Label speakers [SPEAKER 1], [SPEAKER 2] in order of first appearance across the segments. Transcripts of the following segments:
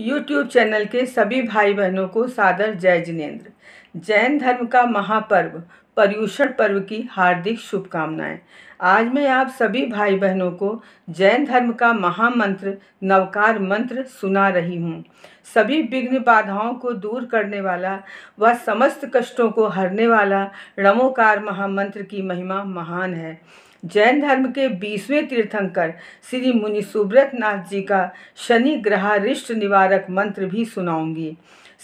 [SPEAKER 1] YouTube channel के सभी भाई बहनों को सादर जय जिनेन्द्र जैन धर्म का महापर्व पर्यूषण पर्व की हार्दिक शुभकामनाएं आज मैं आप सभी भाई बहनों को जैन धर्म का महामंत्र नवकार मंत्र सुना रही हूँ सभी विघ्न बाधाओं को दूर करने वाला व वा समस्त कष्टों को हरने वाला रमोकार महामंत्र की महिमा महान है जैन धर्म के बीसवें तीर्थंकर श्री मुनि सुब्रत नाथ जी का शनि रिष्ट निवारक मंत्र भी सुनाऊंगी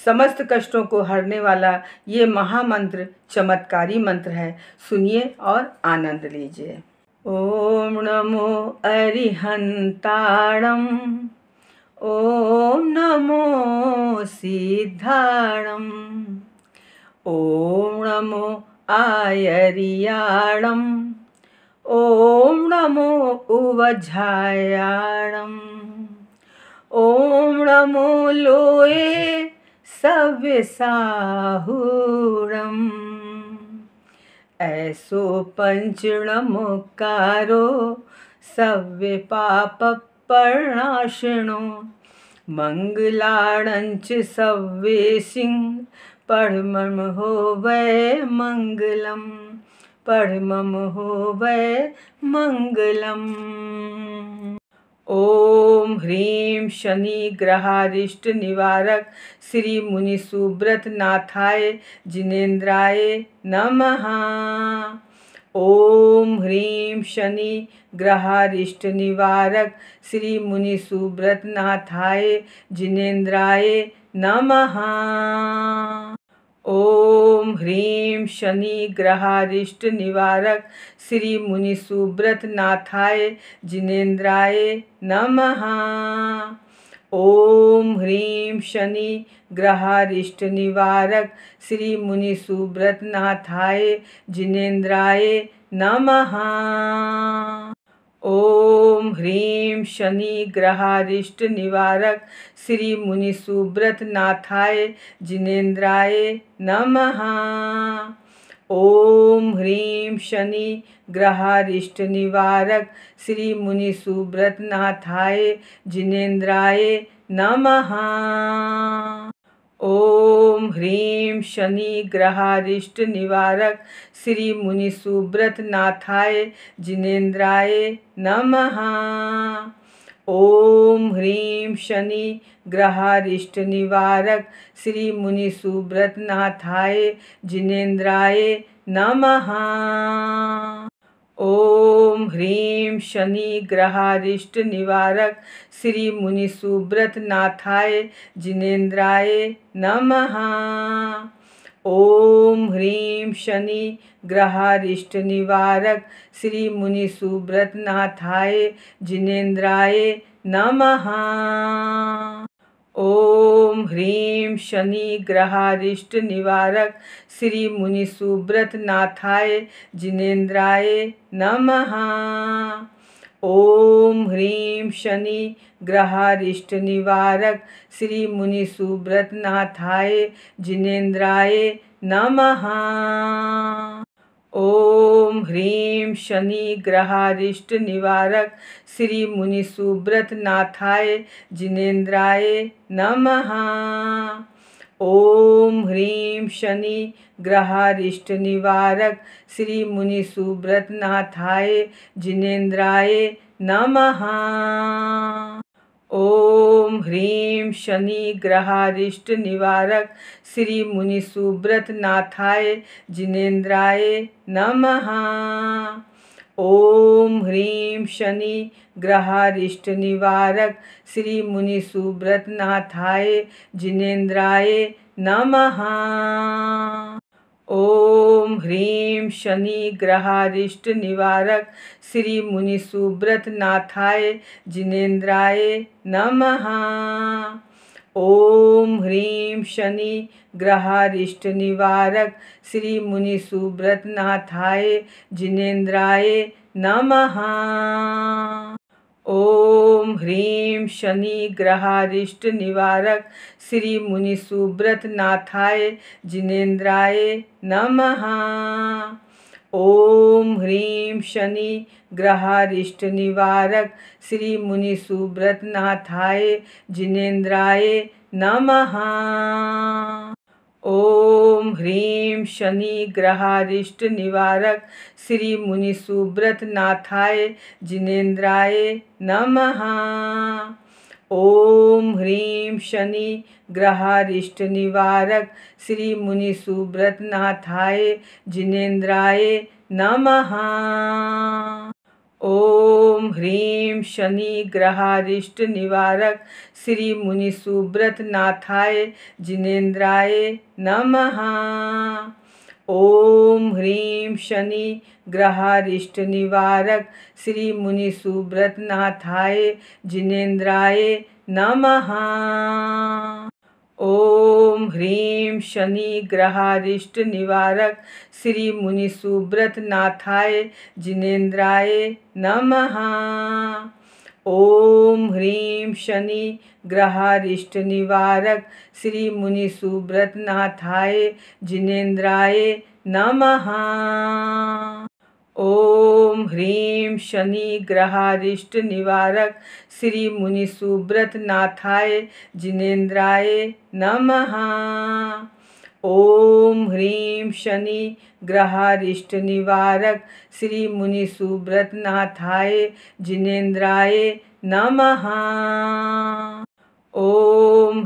[SPEAKER 1] समस्त कष्टों को हरने वाला ये महामंत्र चमत्कारी मंत्र है सुनिए और आनंद लीजिए ओम नमो अरिहंताणम ओम नमो सिद्धाणम् ओम नमो आयरियाणम ॐ नमो उवझायाणम् ॐ नमो लोये सव्यसाहुरम् ऐसो पञ्चणमुकारो सव्य पापप्रणाशिणो मङ्गलाणञ्च सव्ये सिंह परमं हो वै मङ्गलम् परम परमं ओ ह्री शनि ग्रहारिष्ट निवारक श्री नाथाय जिनेन्द्राय नमः ओम ह्री शनि निवारक श्री नाथाय जिनेन्द्राय नमः ओम शनि ग्रहारिष्ट निवारक श्री मुनि सुब्रत नाथाय जिनेन्द्राय नमः ओम ह्रीम शनि ग्रहारिष्ट निवारक श्री मुनि सुब्रत नाथाय जिनेन्द्राय नमः ओम शनि ग्रहारिष्ट निवारक श्री मुनि सुब्रत नाथाय जिनेन्द्राय नमः ओम ह्रीम शनि ग्रहारिष्ट निवारक श्री मुनि सुब्रत नाथाय जिनेन्द्राय नमः ओम ग्रहारिष्ट निवारक श्री नाथाय जिनेन्द्राय नमः ओम ह्रीं शनि ग्रहारिष्ट निवारक श्री मुनि नाथाय जिनेन्द्राय नमः ओम ग्रहारिष्ट निवारक श्री नाथाय जिनेन्द्राय नमः ओम ह्रीं शनि निवारक श्री नाथाय जिनेन्द्राय नमः ओम ग्रहारिष्ट निवारक श्री सुब्रत नाथाय जिनेन्द्राय नमः ओम ह्रीम शनि ग्रहारिष्ट निवारक श्री मुनि सुब्रत नाथाय जिनेन्द्राय नमः ओम शनि ग्रहारिष्ट निवारक श्री मुनि सुब्रत नाथाय जिनेन्द्राय नमः ओम ह्रीम शनि ग्रहारिष्ट निवारक श्री मुनि सुब्रत नाथाय जिनेन्द्राय नमः ओम शनि ग्रहारिष्ट निवारक श्री सुब्रत नाथाय जिनेन्द्राय नमः ओम ह्रीम शनि ग्रहारिष्ट निवारक श्री सुब्रत नाथाय जिनेन्द्राय नमः ओम ग्रहारिष्ट निवारक श्री नाथाय जिनेन्द्राय नमः ओम ह्रीं शनि ग्रहारिष्ट निवारक श्री नाथाय जिनेन्द्राय नमः ओम ह्रीम शनि ग्रहारिष्ट निवारक श्री मुनि सुब्रत नाथाय जिनेन्द्राय नमः ओम ह्रीम शनि ग्रहारिष्ट निवारक श्री मुनि सुब्रत नाथाय जिनेन्द्राय नमः ओम ह्रीम शनि ग्रहारिष्ट निवारक श्री मुनि सुब्रत नाथाय जिनेन्द्राय नमः ओम ह्रीम शनि ग्रहारिष्ट निवारक श्री मुनि सुब्रत नाथाय जिनेन्द्राय नमः ओम ग्रहारिष्ट निवारक श्री नाथाय जिनेन्द्राय नमः ओम ह्रीम शनि निवारक श्री नाथाय जिनेन्द्राय नमः ओम ग्रहारिष्ट निवारक श्री नाथाय जिनेन्द्राय नमः ओम ह्रीं शनि ग्रहारिष्ट निवारक श्री नाथाय जिनेन्द्राय नमः ओम ह्रीम शनि ग्रहारिष्ट निवारक श्री मुनि सुब्रत नाथाय जिनेन्द्राय नमः ओम ह्रीं शनि ग्रहारिष्ट निवारक श्री मुनि सुब्रत नाथाय जिनेन्द्राय नमः ओम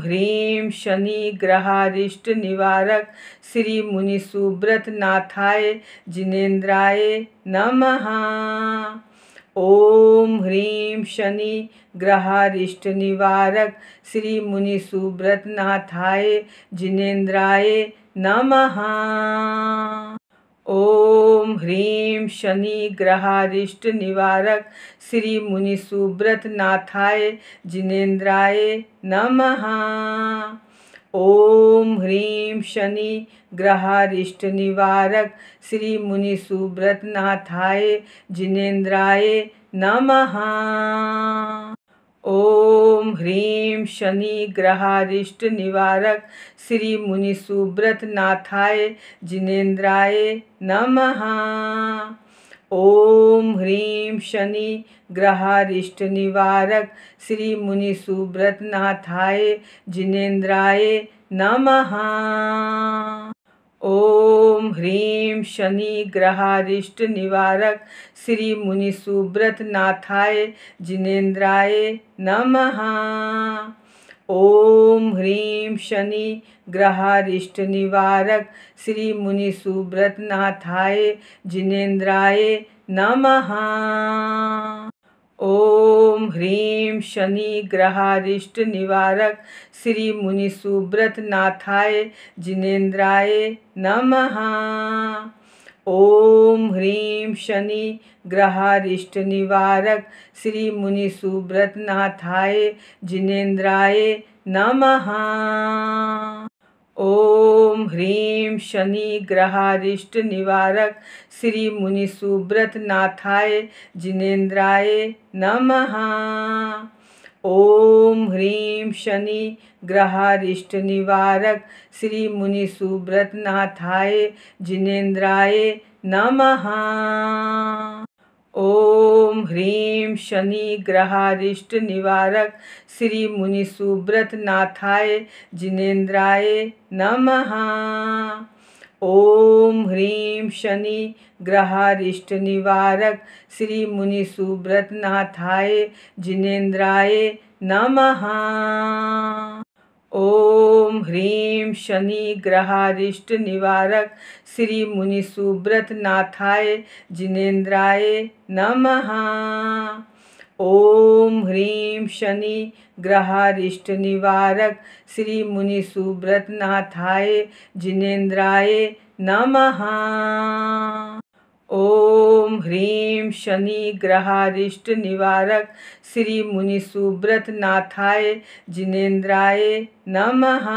[SPEAKER 1] शनि ग्रहारिष्ट निवारक श्री मुनि सुब्रत नाथाय जिनेन्द्राय नमः ओम ह्रीम शनि ग्रहारिष्ट निवारक श्री मुनि सुब्रत नाथाय जिनेन्द्राय नमः ओम शनि ग्रहारिष्ट निवारक श्री मुनि सुब्रत नाथाय जिनेन्द्राय नमः ओम ह्रीं शनि ग्रहारिष्ट निवारक श्री मुनि सुब्रत नाथाय जिनेन्द्राय नमः ओम ग्रहारिष्ट निवारक श्री नाथाय जिनेन्द्राय नमः ओम ह्रीं शनि ग्रहारिष्ट निवारक श्री नाथाय जिनेन्द्राय नमः ओम ह्रीम शनि ग्रहारिष्ट निवारक श्री मुनि सुब्रत नाथाय जिनेन्द्राय नमः ओम ह्रीं शनि ग्रहारिष्ट निवारक श्री मुनि सुब्रत नाथाय जिनेन्द्राय नमः ओम शनि ग्रहारिष्ट निवारक श्री मुनि सुब्रत नाथाय जिनेन्द्राय नमः ओम ह्रीं शनि ग्रहारिष्ट निवारक श्री मुनि सुब्रत नाथाय जिनेन्द्राय नमः ओम शनि ग्रहारिष्ट निवारक श्री मुनि सुब्रत नाथाय जिनेन्द्राय नमः ओम ह्रीम शनि ग्रहारिष्ट निवारक श्री मुनि सुब्रत नाथाय जिनेन्द्राय नमः ओम ग्रहारिष्ट निवारक श्री नाथाय जिनेन्द्राय नमः ओम ह्रीं शनि ग्रहारिष्ट निवारक श्री नाथाय जिनेन्द्राय नमः ओम ह्रीम शनि ग्रहारिष्ट निवारक श्री मुनि सुब्रत नाथाय जिनेन्द्राय नमः ओम ह्रीं शनि ग्रहारिष्ट निवारक श्री मुनि सुब्रत नाथाय जिनेन्द्राय नमः ओम शनि ग्रहारिष्ट निवारक श्री मुनि सुब्रत नाथाय जिनेन्द्राय नमः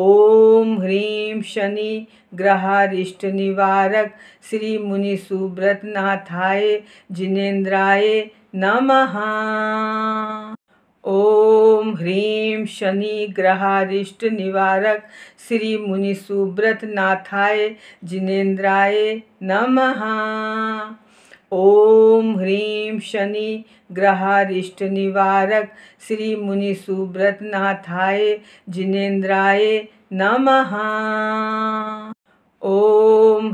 [SPEAKER 1] ओम ह्रीम शनि ग्रहारिष्ट निवारक श्री मुनि सुब्रत नाथाय जिनेन्द्राय नमः ओम शनि ग्रहारिष्ट निवारक श्री मुनि सुब्रत नाथाय जिनेन्द्राय नमः ओम ह्रीं शनि ग्रहारिष्ट निवारक श्री मुनि सुब्रत नाथाय जिनेन्द्राय नमः ओम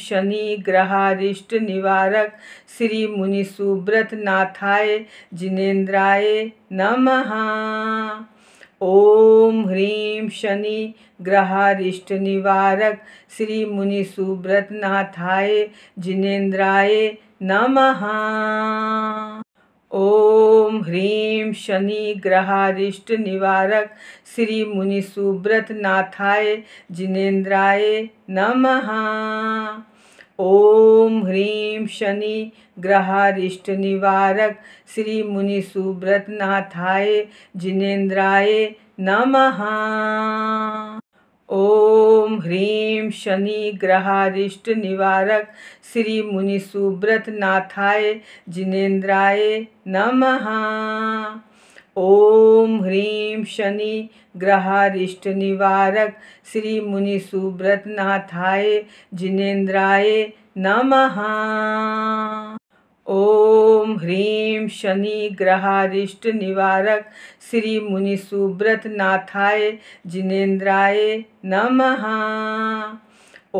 [SPEAKER 1] शनि ग्रहारिष्ट निवारक श्री मुनि सुब्रत नाथाय जिनेन्द्राय नमः ओम ह्रीं शनि ग्रहारिष्ट निवारक श्री मुनि सुब्रत नाथाय जिनेन्द्राय नमः ओम ह्रीम शनि ग्रहारिष्ट निवारक श्री मुनि सुब्रत नाथाय जिनेन्द्राय नमः ओम ह्रीं शनि ग्रहारिष्ट निवारक श्री मुनि सुब्रत नाथाय जिनेन्द्राय नमः ओम शनि ग्रहारिष्ट निवारक श्री मुनि सुब्रत नाथाय जिनेन्द्राय नमः ओम ह्रीम शनि ग्रहारिष्ट निवारक श्री मुनि सुब्रत नाथाय जिनेन्द्राय नमः ओम शनि ग्रहारिष्ट निवारक श्री मुनि सुब्रत नाथाय जिनेन्द्राय नमः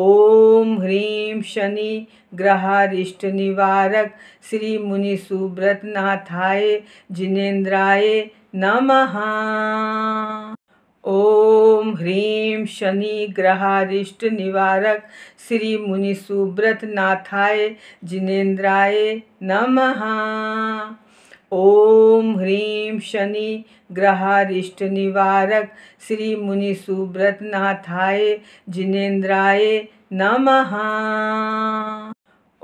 [SPEAKER 1] ओम ह्रीम शनि ग्रहारिष्ट निवारक श्री मुनि सुब्रत नाथाय जिनेन्द्राय नमः ओम ग्रहारिष्ट निवारक श्री नाथाय जिनेन्द्राय नमः ओम ह्रीं शनि ग्रहारिष्ट निवारक श्री मुनि नाथाय जिनेन्द्राय नमः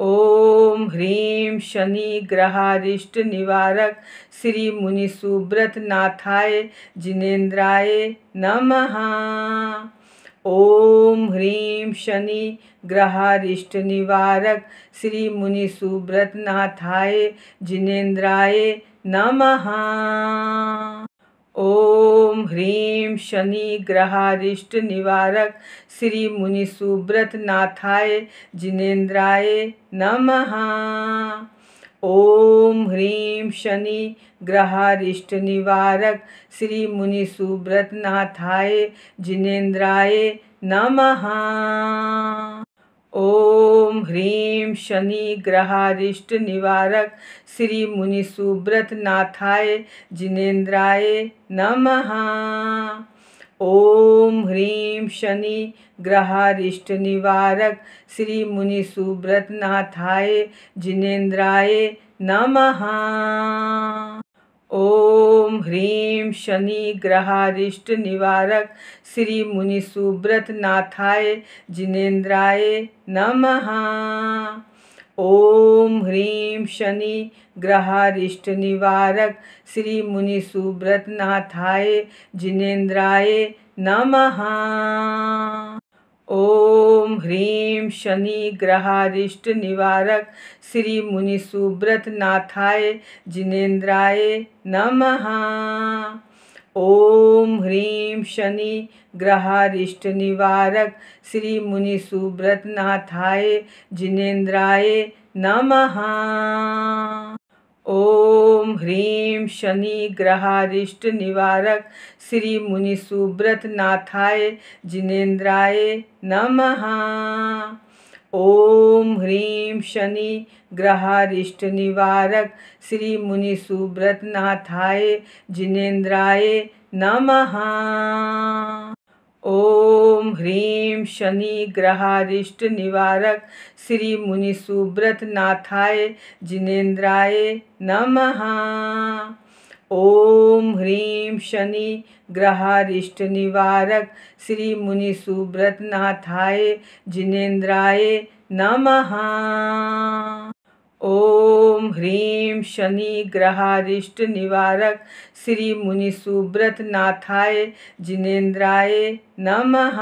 [SPEAKER 1] ओम ग्रहारिष्ट निवारक श्री नाथाय जिनेन्द्राय नमः ओम ह्रीं शनि ग्रहारिष्ट निवारक श्री नाथाय जिनेन्द्राय नमः ओम ह्रीम शनि ग्रहारिष्ट निवारक श्री मुनि सुब्रत नाथाय जिनेन्द्राय नमः ओम ह्रीम शनि ग्रहारिष्ट निवारक श्री मुनि सुब्रत नाथाय जिनेन्द्राय नमः ओम शनि ग्रहारिष्ट निवारक श्री मुनि सुब्रत नाथाय जिनेन्द्राय नमः ओम ह्रीम शनि ग्रहारिष्ट निवारक श्री मुनि सुब्रत नाथाय जिनेन्द्राय नमः ओम ग्रहारिष्ट निवारक श्री नाथाय जिनेन्द्राय नमः ओम ह्रीम शनि निवारक श्री नाथाय जिनेन्द्राय नमः ओम ग्रहारिष्ट निवारक श्री नाथाय जिनेन्द्राय नमः ओम ह्रीं शनि ग्रहारिष्ट निवारक श्री नाथाय जिनेन्द्राय नमः ओम ह्रीम शनि ग्रहारिष्ट निवारक श्री मुनि सुब्रत नाथाय जिनेन्द्राय नमः ओम ह्रीं शनि ग्रहारिष्ट निवारक श्री मुनि सुब्रत नाथाय जिनेन्द्राय नमः ओम शनि ग्रहारिष्ट निवारक श्री मुनि सुब्रत नाथाय जिनेन्द्राय नमः ओम ह्रीम शनि ग्रहारिष्ट निवारक श्री मुनि सुब्रत नाथाय जिनेन्द्राय नमः ओम ग्रहारिष्ट निवारक श्री नाथाय जिनेन्द्राय नमः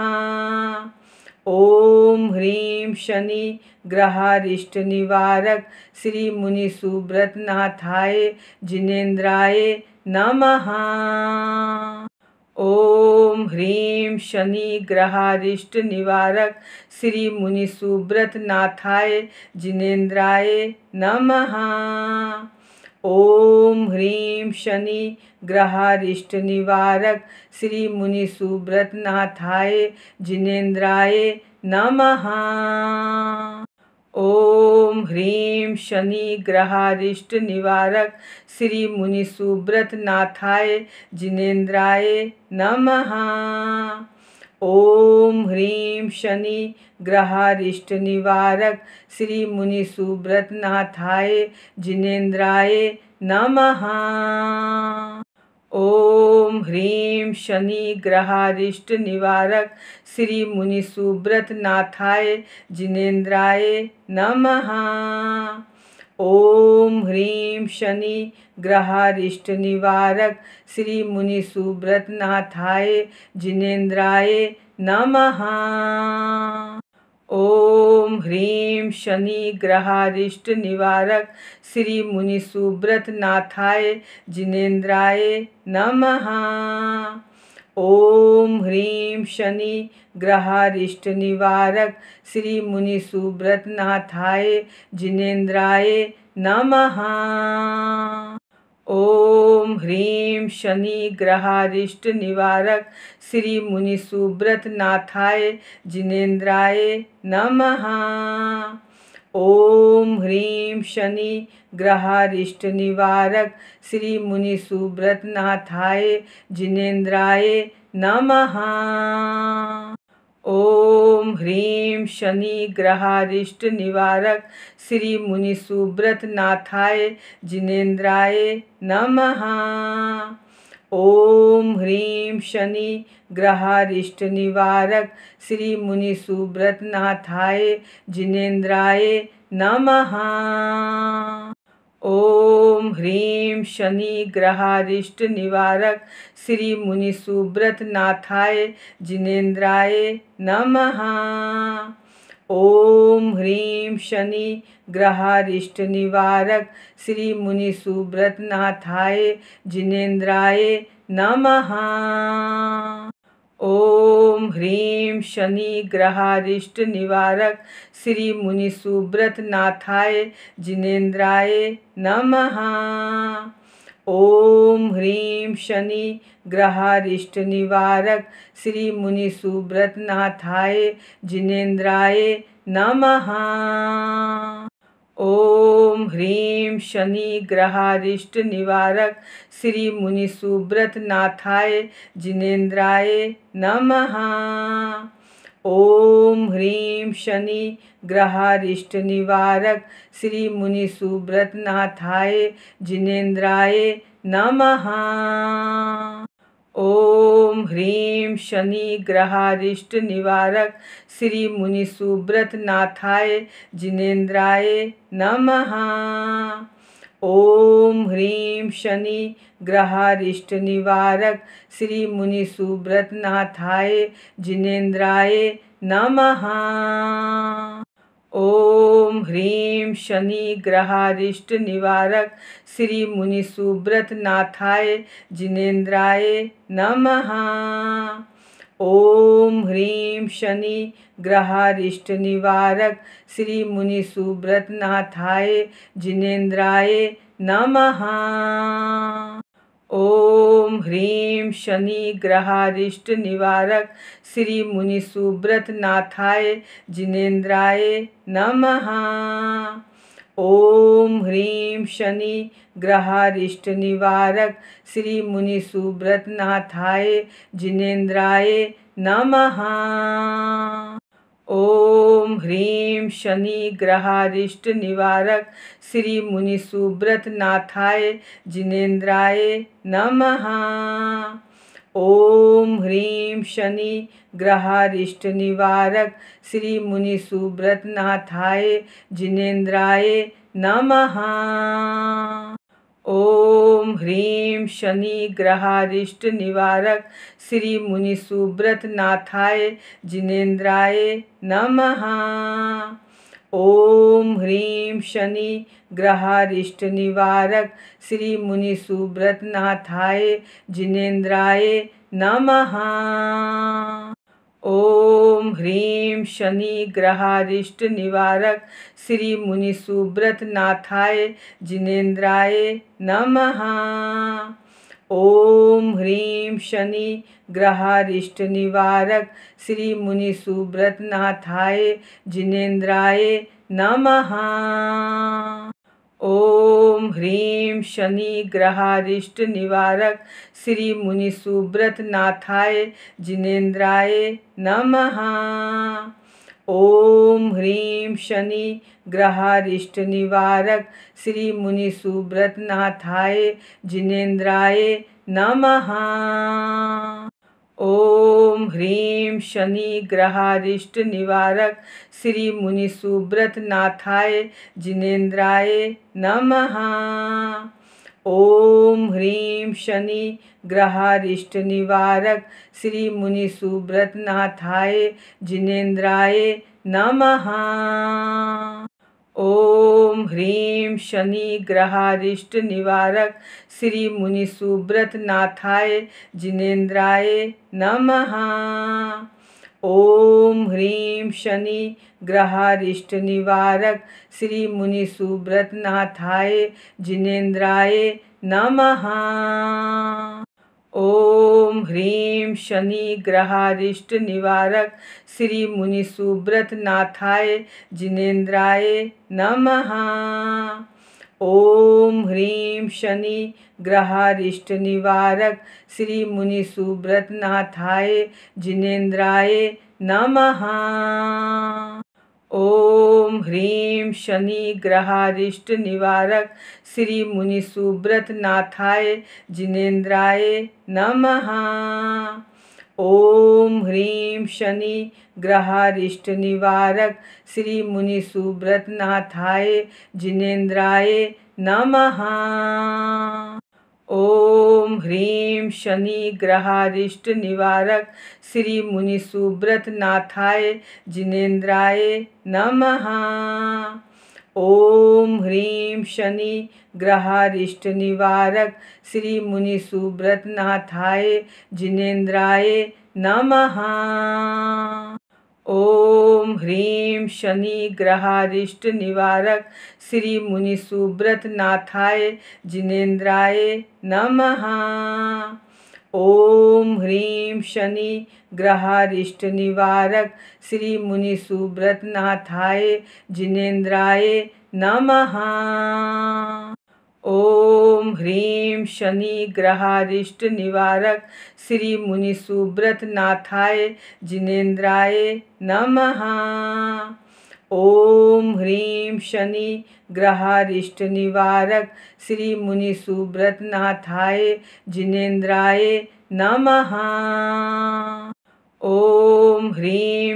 [SPEAKER 1] ओम ह्रीम शनि ग्रहारिष्ट निवारक श्री मुनि नाथाय जिनेन्द्राय नमः ओम ग्रहारिष्ट निवारक श्री नाथाय जिनेन्द्राय नमः ओम ह्रीं शनि ग्रहारिष्ट निवारक श्री नाथाय जिनेन्द्राय नमः ओम ह्रीम शनि ग्रहारिष्ट निवारक श्री मुनि सुब्रत नाथाय जिनेन्द्राय नमः ओम ह्रीं शनि ग्रहारिष्ट निवारक श्री मुनि सुब्रत नाथाय जिनेन्द्राय नमः ओम शनि ग्रहारिष्ट निवारक श्री मुनि सुब्रत नाथाय जिनेन्द्राय नमः ओम ह्रीम शनि ग्रहारिष्ट निवारक श्री मुनि सुब्रत नाथाय जिनेन्द्राय नमः ओम ग्रहारिष्ट निवारक श्री नाथाय जिनेन्द्राय नमः ओम ह्रीम शनि ग्रहारिष्ट निवारक श्री मुनि सुब्रत नाथाय जिनेन्द्राय नमः ओम ग्रहारिष्ट निवारक श्री नाथाय जिनेन्द्राय नमः ओम ह्रीं शनि ग्रहारिष्ट निवारक श्री नाथाय जिनेन्द्राय नमः ओम ह्रीम शनि ग्रहारिष्ट निवारक श्री मुनि सुब्रत नाथाय जिनेन्द्राय नमः ओम ह्रीम शनि ग्रहारिष्ट निवारक श्री मुनि सुब्रत नाथाय जिनेन्द्राय नमः शनि ग्रहारिष्ट निवारक श्री नाथाय जिनेन्द्राय नमः ओम ह्रीम शनि ग्रहारिष्ट निवारक श्री मुनि नाथाय जिनेन्द्राय नमः ओम ग्रहारिष्ट निवारक श्री नाथाय जिनेन्द्राय नमः ओम ह्रीम शनि ग्रहारिष्ट निवारक श्री मुनि नाथाय जिनेन्द्राय नमः ओम ग्रहारिष्ट निवारक श्री नाथाय जिनेन्द्राय नमः ओम ह्रीं शनि ग्रहारिष्ट निवारक श्री नाथाय जिनेन्द्राय नमः ओम ह्रीम शनि ग्रहारिष्ट निवारक श्री मुनि सुब्रत नाथाय जिनेन्द्राय नमः ओम ह्रीं शनि ग्रहारिष्ट निवारक श्री मुनि सुब्रत नाथाय जिनेन्द्राय नमः ओम शनि ग्रहारिष्ट निवारक श्री मुनि सुब्रत नाथाय जिनेन्द्राय नमः ओम ह्रीं शनि ग्रहारिष्ट निवारक श्री मुनि सुब्रत नाथाय जिनेन्द्राय नमः ओम शनि ग्रहारिष्ट निवारक श्री मुनि सुब्रत नाथाय जिनेन्द्राय नमः ओम ह्रीं शनि ग्रहारिष्ट निवारक श्री मुनि सुब्रत नाथाय जिनेन्द्राय नमः ओम शनि ग्रहारिष्ट निवारक श्री मुनि सुब्रत नाथाय जिनेन्द्राय नमः ओम ह्रीं शनि ग्रहारिष्ट निवारक श्री मुनि सुब्रत नाथाय जिनेन्द्राय नमः ओम ह्रीम शनि ग्रहारिष्ट निवारक श्री मुनि सुब्रत नाथाय जिनेन्द्राय नमः ओम ह्रीं शनि ग्रहारिष्ट निवारक श्री मुनि सुब्रत नाथाय जिनेन्द्राय नमः ओम शनि ग्रहारिष्ट निवारक श्री मुनि सुब्रत नाथाय जिनेन्द्राय नमः ओम ह्रीम शनि ग्रहारिष्ट निवारक श्री मुनि सुब्रत नाथाय जिनेन्द्राय नमः ओम शनि ग्रहारिष्ट निवारक श्री मुनि सुब्रत नाथाय जिनेन्द्राय नमः ओम ह्रीम शनि ग्रहारिष्ट निवारक श्री मुनि सुब्रत नाथाय जिनेन्द्राय नमः ओम शनि ग्रहारिष्ट निवारक श्री सुब्रत नाथाय जिनेन्द्राय नमः ओम ह्रीं शनि ग्रहारिष्ट निवारक श्री सुब्रत नाथाय जिनेन्द्राय नमः ओम ग्रहारिष्ट निवारक श्री नाथाय जिनेन्द्राय नमः ओम ह्रीं शनि ग्रहारिष्ट निवारक श्री नाथाय जिनेन्द्राय नमः ओम ग्रहारिष्ट निवारक श्री सुब्रत नाथाय जिनेन्द्राय नमः ओम ह्रीम शनि ग्रहारिष्ट निवारक श्री मुनि सुब्रत नाथाय जिनेन्द्राय नमः ओम शनि ग्रहारिष्ट निवारक श्री मुनि सुब्रत नाथाय जिनेन्द्राय नमः ओम ह्रीम शनि ग्रहारिष्ट निवारक श्री मुनि सुब्रत नाथाय जिनेन्द्राय नमः ओम शनि ग्रहारिष्ट निवारक श्री सुब्रत नाथाय जिनेन्द्राय नमः ओम ह्रीं शनि ग्रहारिष्ट निवारक श्री सुब्रत नाथाय जिनेन्द्राय नमः ओम ग्रहारिष्ट निवारक श्री नाथाय जिनेन्द्राय नमः ओम ह्रीं शनि ग्रहारिष्ट निवारक श्री नाथाय जिनेन्द्राय नमः ओम ह्रीम शनि ग्रहारिष्ट निवारक श्री मुनि सुब्रत नाथाय जिनेन्द्राय नमः ओम ह्रीम शनि ग्रहारिष्ट निवारक श्री मुनि सुब्रत नाथाय जिनेन्द्राय नमः ओम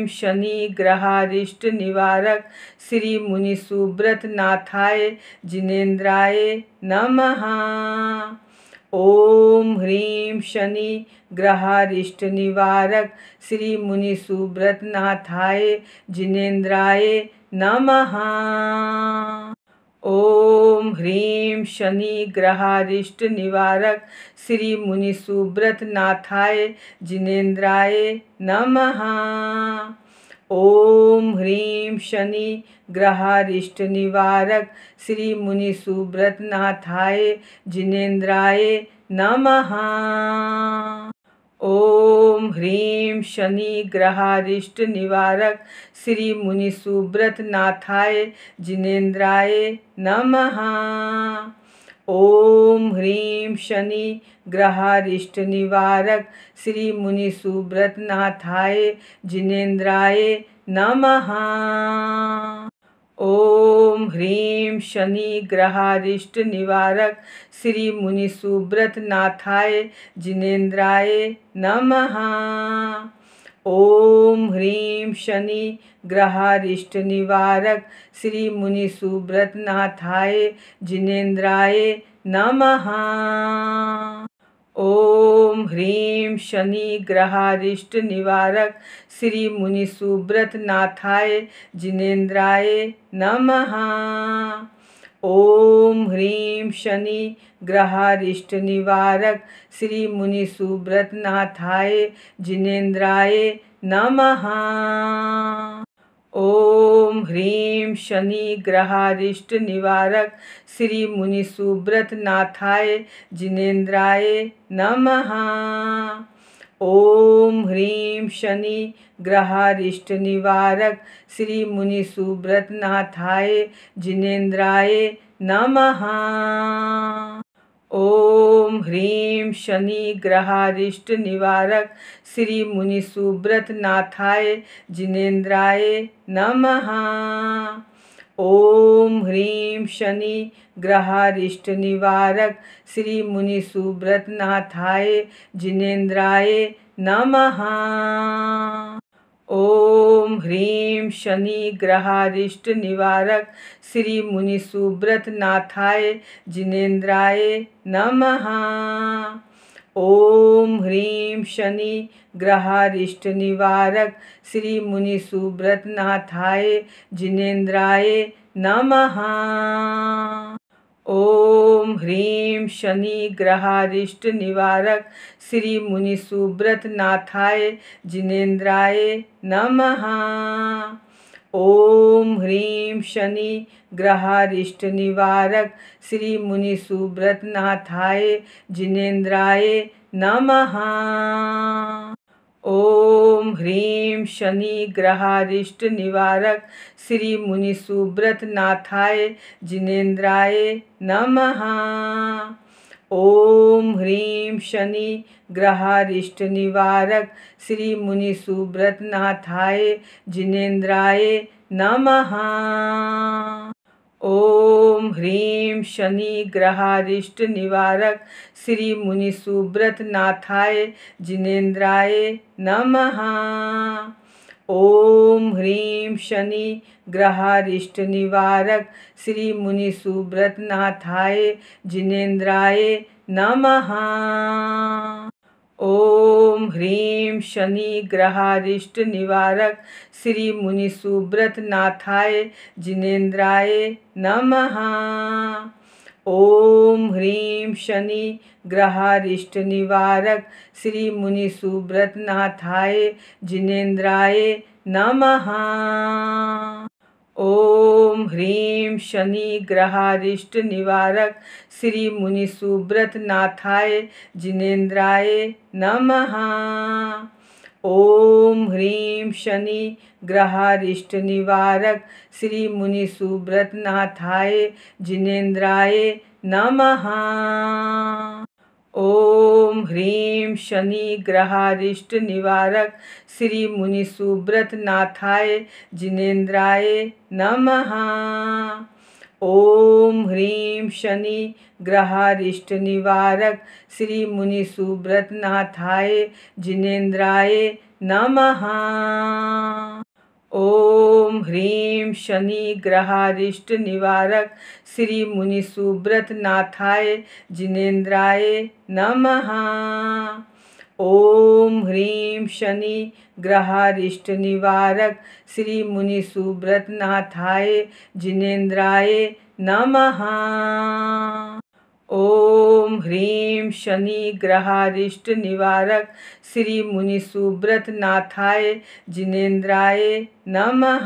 [SPEAKER 1] शनि ग्रहारिष्ट निवारक श्री मुनि सुब्रत नाथाय जिनेन्द्राय नमः ओम ह्रीम शनि ग्रहारिष्ट निवारक श्री मुनि सुब्रत नाथाय जिनेन्द्राय नमः ओम ग्रहारिष्ट निवारक श्री नाथाय जिनेन्द्राय नमः ओम ह्रीं शनि ग्रहारिष्ट निवारक श्री मुनि नाथाय जिनेन्द्राय नमः ओम ग्रहारिष्ट निवारक श्री नाथाय जिनेन्द्राय नमः ओम ह्रीं शनि ग्रहारिष्ट निवारक श्री नाथाय जिनेन्द्राय नमः ओम ह्रीम शनि ग्रहारिष्ट निवारक श्री मुनि सुब्रत नाथाय जिनेन्द्राय नमः ओम ह्रीं शनि ग्रहारिष्ट निवारक श्री मुनि सुब्रत नाथाय जिनेन्द्राय नमः ओम शनि ग्रहारिष्ट निवारक श्री मुनि सुब्रत नाथाय जिनेन्द्राय नमः ओम ह्रीम शनि ग्रहारिष्ट निवारक श्री मुनि सुब्रत नाथाय जिनेन्द्राय नमः ओम शनि ग्रहारिष्ट निवारक श्री मुनि सुब्रत नाथाय जिनेन्द्राय नमः ओम ह्रीं शनि ग्रहारिष्ट निवारक श्री मुनि सुब्रत नाथाय जिनेन्द्राय नमः ओम ग्रहारिष्ट निवारक श्री नाथाय जिनेन्द्राय नमः ओम ह्रीं शनि ग्रहारिष्ट निवारक श्री नाथाय जिनेन्द्राय नमः ओम ह्रीम शनि ग्रहारिष्ट निवारक श्री मुनि सुब्रत नाथाय जिनेन्द्राय नमः ओम ह्रीं शनि ग्रहारिष्ट निवारक श्री मुनि सुब्रत नाथाय जिनेन्द्राय नमः ओम शनि ग्रहारिष्ट निवारक श्री मुनि सुब्रत नाथाय जिनेन्द्राय नमः ओम ह्रीम शनि ग्रहारिष्ट निवारक श्री मुनि सुब्रत नाथाय जिनेन्द्राय नमः ओम ह्री ह्रीं शनि ग्रहारिष्ट निवारक श्री मुनि सुब्रत नाथाय जिनेन्द्राय नमः ओम ह्रीं शनि ग्रहारिष्ट निवारक श्री मुनि सुब्रत नाथाय जिनेन्द्राय नमः ओम ग्रहारिष्ट निवारक श्री नाथाय जिनेन्द्राय नमः ओम ह्रीं शनि ग्रहारिष्ट निवारक श्री नाथाय जिनेन्द्राय नमः ओम ह्रीम शनि ग्रहारिष्ट निवारक श्री मुनि सुब्रत नाथाय जिनेन्द्राय नमः ओम ह्रीं शनि ग्रहारिष्ट निवारक श्री मुनि सुब्रत नाथाय जिनेन्द्राय नमः ओम शनि ग्रहारिष्ट निवारक श्री मुनि सुब्रत नाथाय जिनेन्द्राय नमः ओम ह्रीम शनि ग्रहारिष्ट निवारक श्री मुनि सुब्रत नाथाय जिनेन्द्राय नमः ओम शनि ग्रहारिष्ट निवारक श्री मुनि सुब्रत नाथाय जिनेन्द्राय नमः ओम ह्रीं शनि ग्रहारिष्ट निवारक श्री मुनि सुब्रत नाथाय जिनेन्द्राय नमः ओम ग्रहारिष्ट निवारक श्री नाथाय जिनेन्द्राय नमः ओम ह्रीं शनि ग्रहारिष्ट निवारक श्री नाथाय जिनेन्द्राय नमः ओम ह्रीम शनि ग्रहारिष्ट निवारक श्री मुनि सुब्रत नाथाय जिनेन्द्राय नमः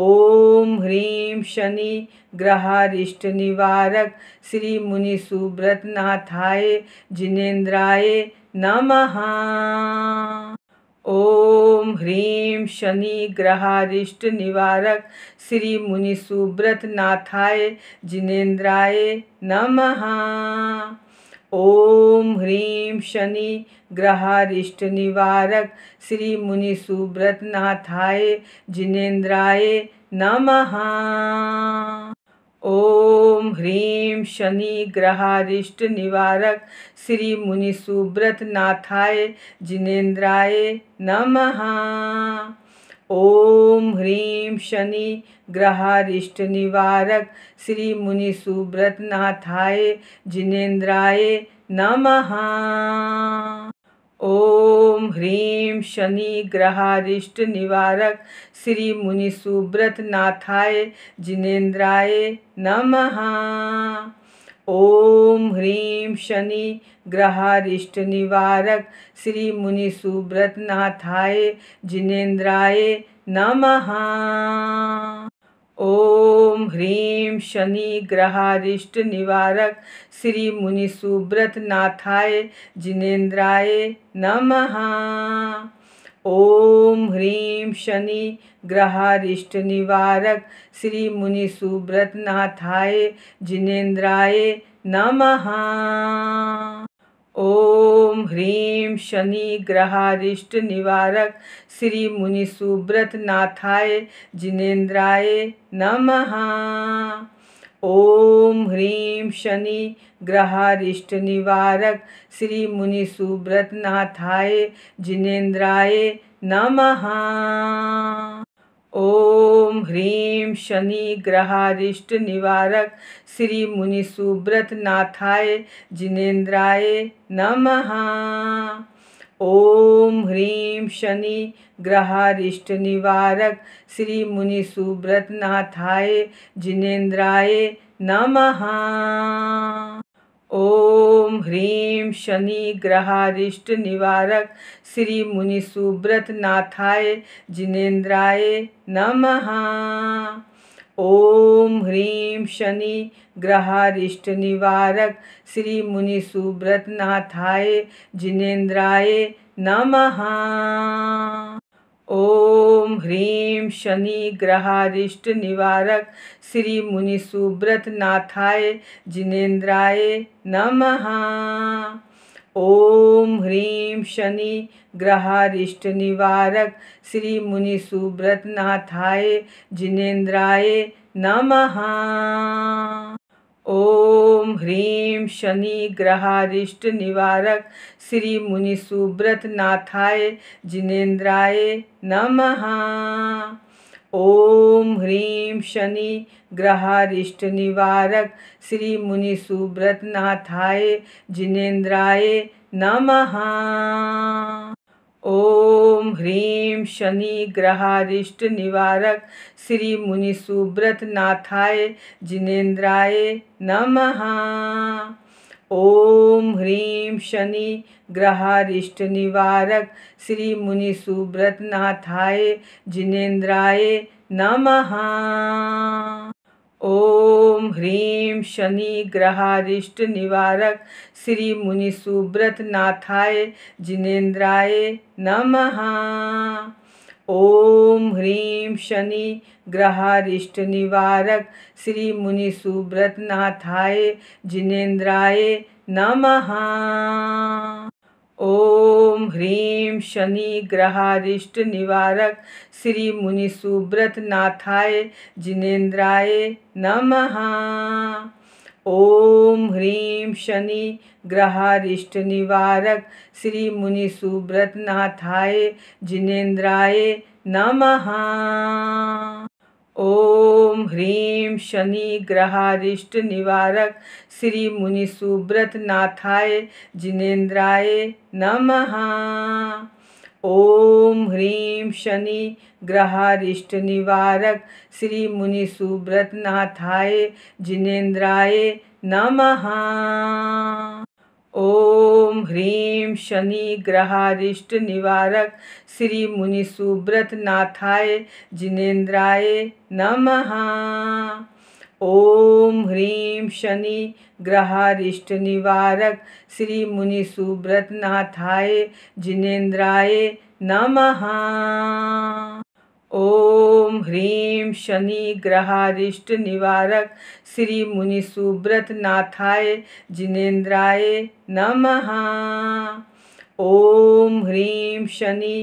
[SPEAKER 1] ओम ह्रीं शनि ग्रहारिष्ट निवारक श्री मुनि सुब्रत नाथाय जिनेन्द्राय नमः ओम शनि ग्रहारिष्ट निवारक श्री मुनि सुब्रत नाथाय जिनेन्द्राय नमः ओम ह्रीम शनि ग्रहारिष्ट निवारक श्री मुनि सुब्रत नाथाय जिनेन्द्राय नमः ओम शनि ग्रहारिष्ट निवारक श्री मुनि सुब्रत नाथाय जिनेन्द्राय नमः ओम ह्रीम शनि ग्रहारिष्ट निवारक श्री मुनि सुब्रत नाथाय जिनेन्द्राय नमः ओम ग्रहारिष्ट निवारक श्री नाथाय जिनेन्द्राय नमः ओम ह्रीं शनि ग्रहारिष्ट निवारक श्री मुनि नाथाय जिनेन्द्राय नमः ओम ग्रहारिष्ट निवारक श्री नाथाय जिनेन्द्राय नमः ओम ह्रीं शनि ग्रहारिष्ट निवारक श्री नाथाय जिनेन्द्राय नमः ओम ग्रहारिष्ट निवारक श्री सुब्रत नाथाय जिनेन्द्राय नमः ओम ह्रीम शनि ग्रहारिष्ट निवारक श्री मुनि सुब्रत नाथाय जिनेन्द्राय नमः ओम शनि ग्रहारिष्ट निवारक श्री मुनि सुब्रत नाथाय जिनेन्द्राय नमः ओम ह्रीम शनि ग्रहारिष्ट निवारक श्री मुनि सुब्रत नाथाय जिनेन्द्राय नमः ओम शनि ग्रहारिष्ट निवारक श्री सुब्रत नाथाय जिनेन्द्राय नमः ओम ह्रीं शनि ग्रहारिष्ट निवारक श्री सुब्रत नाथाय जिनेन्द्राय नमः ओम ग्रहारिष्ट निवारक श्री नाथाय जिनेन्द्राय नमः ओम ह्रीं शनि ग्रहारिष्ट निवारक श्री नाथाय जिनेन्द्राय नमः ओम ह्रीम शनि ग्रहारिष्ट निवारक श्री मुनि सुब्रत नाथाय जिनेन्द्राय नमः ओम ह्रीम शनि ग्रहारिष्ट निवारक श्री मुनि सुब्रत नाथाय जिनेन्द्राय नमः ओम शनि ग्रहारिष्ट निवारक श्री मुनि सुब्रत नाथाय जिनेन्द्राय नमः ओम ह्रीम शनि ग्रहारिष्ट निवारक श्री मुनि सुब्रत नाथाय जिनेन्द्राय नमः ओम शनि ग्रहारिष्ट निवारक श्री मुनि सुब्रत नाथाय जिनेन्द्राय नमः ओम ह्रीं शनि ग्रहारिष्ट निवारक श्री मुनि सुब्रत नाथाय जिनेन्द्राय नमः ओम ग्रहारिष्ट निवारक श्री नाथाय जिनेन्द्राय नमः ओम ह्रीं शनि ग्रहारिष्ट निवारक श्री नाथाय जिनेन्द्राय नमः ओम ह्रीम शनि ग्रहारिष्ट निवारक श्री मुनि सुब्रत नाथाय जिनेन्द्राय नमः ओम ह्रीं शनि ग्रहारिष्ट निवारक श्री मुनि सुब्रत नाथाय जिनेन्द्राय नमः ओम शनि ग्रहारिष्ट निवारक श्री मुनि सुब्रत नाथाय जिनेन्द्राय नमः ओम ह्रीम शनि ग्रहारिष्ट निवारक श्री मुनि सुब्रत नाथाय जिनेन्द्राय नमः ओम शनि ग्रहारिष्ट निवारक श्री मुनि सुब्रत नाथाय जिनेन्द्राय नमः ओम ह्रीं शनि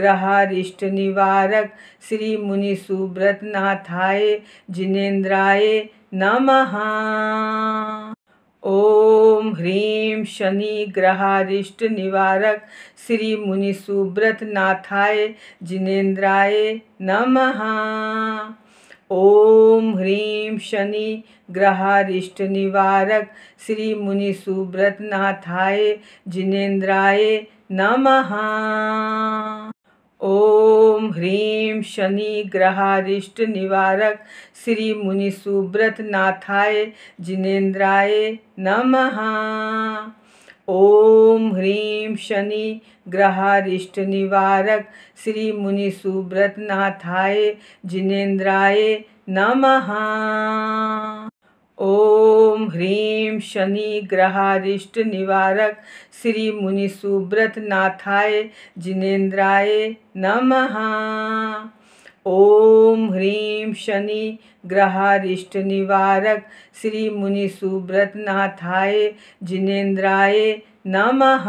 [SPEAKER 1] ग्रहारिष्ट निवारक श्री मुनि सुब्रत नाथाय जिनेन्द्राय नमः ओम ग्रहारिष्ट निवारक श्री नाथाय जिनेन्द्राय नमः ओम ह्रीं शनि ग्रहारिष्ट निवारक श्री नाथाय जिनेन्द्राय नमः ओम ह्रीम शनि ग्रहारिष्ट निवारक श्री मुनि सुब्रत नाथाय जिनेन्द्राय नमः ओम ह्रीं शनि ग्रहारिष्ट निवारक श्री मुनि सुब्रत नाथाय जिनेन्द्राय नमः ओम शनि ग्रहारिष्ट निवारक श्री मुनि सुब्रत नाथाय जिनेन्द्राय नमः ओम ह्रीं शनि ग्रहारिष्ट निवारक श्री मुनि सुब्रत नाथाय जिनेन्द्राय नमः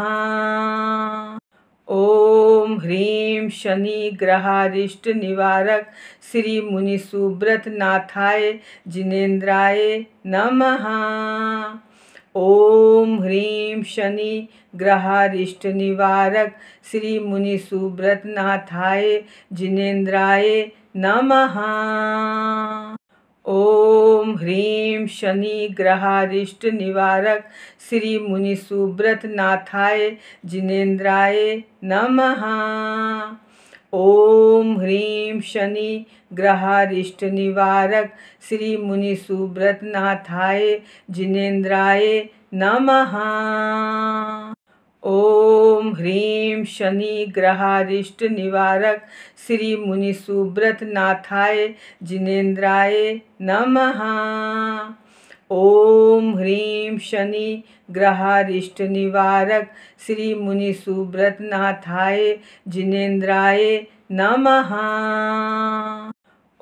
[SPEAKER 1] ओम ह्रीम शनि ग्रहारिष्ट निवारक श्री मुनि सुब्रत नाथाय जिनेन्द्राय नमः ओम ह्रीं शनि ग्रहारिष्ट निवारक श्री मुनि सुब्रत नाथाय जिनेन्द्राय नमः ओम ग्रहारिष्ट निवारक श्री नाथाय जिनेन्द्राय नमः ओम ह्रीं शनि ग्रहारिष्ट निवारक श्री नाथाय जिनेन्द्राय नमः ओम ह्रीम शनि ग्रहारिष्ट निवारक श्री मुनि सुब्रत नाथाय जिनेन्द्राय नमः ओम ह्रीं शनि ग्रहारिष्ट निवारक श्री मुनि सुब्रत नाथाय जिनेन्द्राय नमः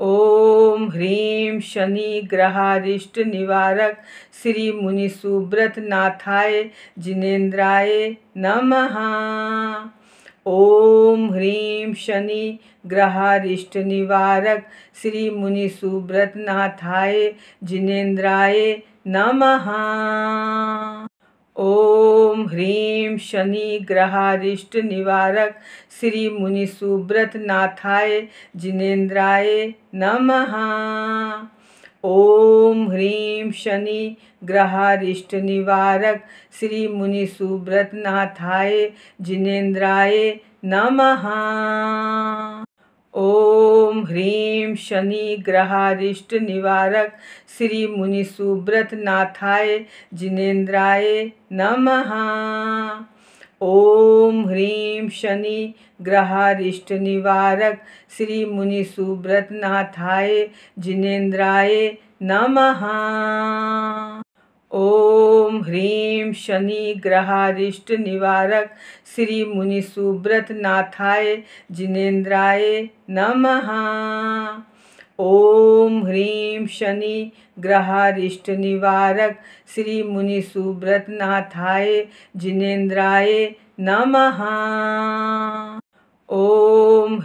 [SPEAKER 1] ओम शनि ग्रहारिष्ट निवारक श्री मुनि सुब्रत नाथाय जिनेन्द्राय नमः ओम ह्रीम शनि ग्रहारिष्ट निवारक श्री मुनि सुब्रत नाथाय जिनेन्द्राय नमः ओम शनि ग्रहारिष्ट निवारक श्री मुनि सुब्रत नाथाय जिनेन्द्राय नमः ओम ह्रीं शनि ग्रहारिष्ट निवारक श्री मुनि सुब्रत नाथाय जिनेन्द्राय नमः ओम ग्रहारिष्ट निवारक श्री नाथाय जिनेन्द्राय नमः ओम ह्रीं शनि ग्रहारिष्ट निवारक श्री नाथाय जिनेन्द्राय नमः ओम ह्रीम शनि ग्रहारिष्ट निवारक श्री मुनि सुब्रत नाथाय जिनेन्द्राय नमः ओम ह्रीं शनि ग्रहारिष्ट निवारक श्री मुनि सुब्रत नाथाय जिनेन्द्राय नमः ओम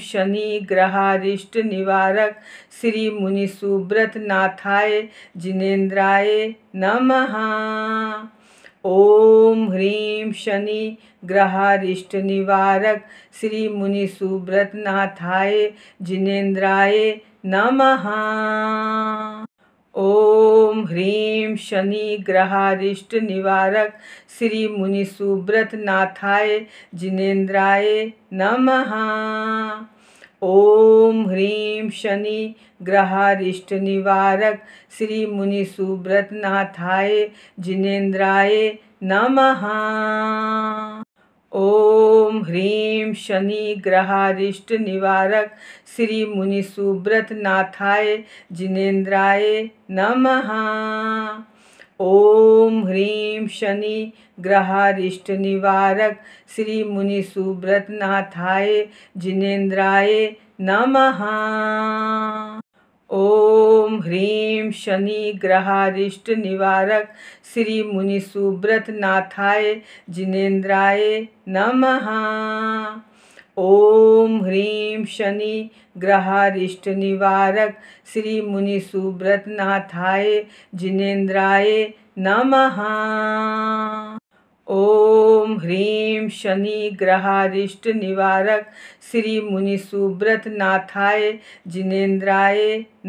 [SPEAKER 1] शनि ग्रहारिष्ट निवारक श्री मुनि सुब्रत नाथाय जिनेन्द्राय नमः ओम ह्रीम शनि ग्रहारिष्ट निवारक श्री मुनि सुब्रत नाथाय जिनेन्द्राय नमः ओम शनि ग्रहारिष्ट निवारक श्री मुनि सुब्रत नाथाय जिनेन्द्राय नमः ओम ह्रीम शनि ग्रहारिष्ट निवारक श्री मुनि सुब्रत नाथाय जिनेन्द्राय नमः ओम ग्रहारिष्ट निवारक श्री नाथाय जिनेन्द्राय नमः ओम ह्रीं शनि ग्रहारिष्ट निवारक श्री मुनि नाथाय जिनेन्द्राय नमः ओम ग्रहारिष्ट निवारक श्री नाथाय जिनेन्द्राय नमः ओम ह्रीं शनि निवारक श्री नाथाय जिनेन्द्राय नमः ओम ह्रीम शनि ग्रहारिष्ट निवारक श्री मुनि सुब्रत नाथाय जिनेन्द्राय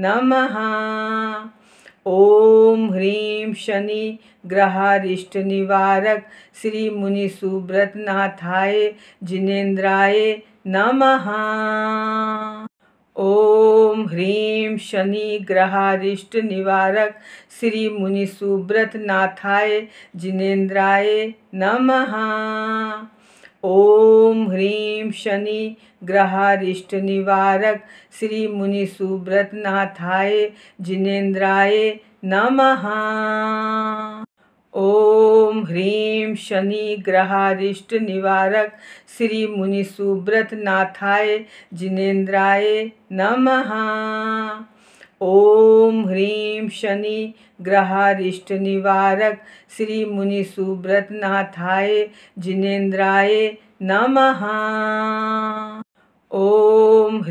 [SPEAKER 1] नमः ओम ह्रीम शनि ग्रहारिष्ट निवारक श्री मुनि सुब्रत नाथाय जिनेन्द्राय नमः ओम शनि ग्रहारिष्ट निवारक श्री मुनि सुब्रत नाथाय जिनेन्द्राय नमः ओम ह्रीम शनि ग्रहारिष्ट निवारक श्री मुनि सुब्रत नाथाय जिनेन्द्राय नमः ओम शनि ग्रहारिष्ट निवारक श्री सुब्रत नाथाय जिनेन्द्राय नमः ओम ह्रीम शनि ग्रहारिष्ट निवारक श्री सुब्रत नाथाय जिनेन्द्राय नमः ओम